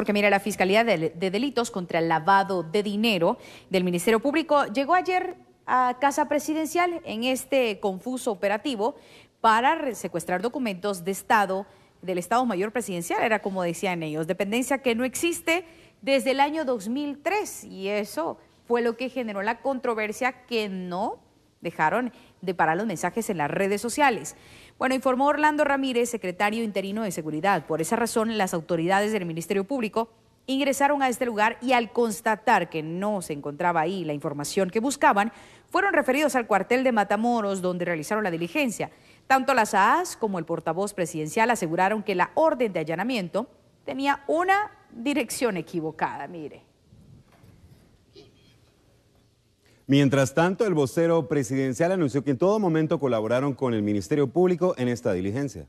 Porque mira, la Fiscalía de, Delitos contra el Lavado de Dinero del Ministerio Público llegó ayer a Casa Presidencial en este confuso operativo para secuestrar documentos de Estado del Estado Mayor Presidencial, era como decían ellos, dependencia que no existe desde el año 2003 y eso fue lo que generó la controversia que no dejaron de parar los mensajes en las redes sociales. Bueno, informó Orlando Ramírez, secretario interino de Seguridad. Por esa razón, las autoridades del Ministerio Público ingresaron a este lugar y al constatar que no se encontraba ahí la información que buscaban, fueron referidos al cuartel de Matamoros, donde realizaron la diligencia. Tanto las AAS como el portavoz presidencial aseguraron que la orden de allanamiento tenía una dirección equivocada, mire. Mientras tanto, el vocero presidencial anunció que en todo momento colaboraron con el Ministerio Público en esta diligencia.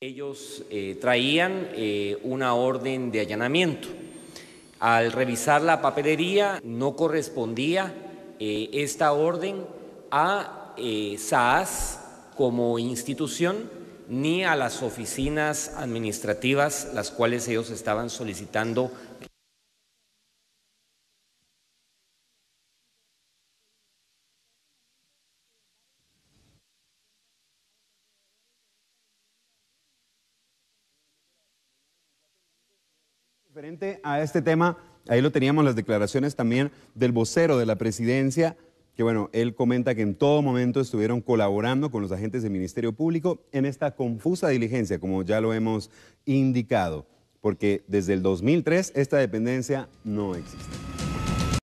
Ellos eh, traían eh, una orden de allanamiento. Al revisar la papelería no correspondía eh, esta orden a SAAS como institución ni a las oficinas administrativas las cuales ellos estaban solicitando Referente a este tema, ahí lo teníamos las declaraciones también del vocero de la presidencia, que bueno, él comenta que en todo momento estuvieron colaborando con los agentes del Ministerio Público en esta confusa diligencia, como ya lo hemos indicado, porque desde el 2003 esta dependencia no existe.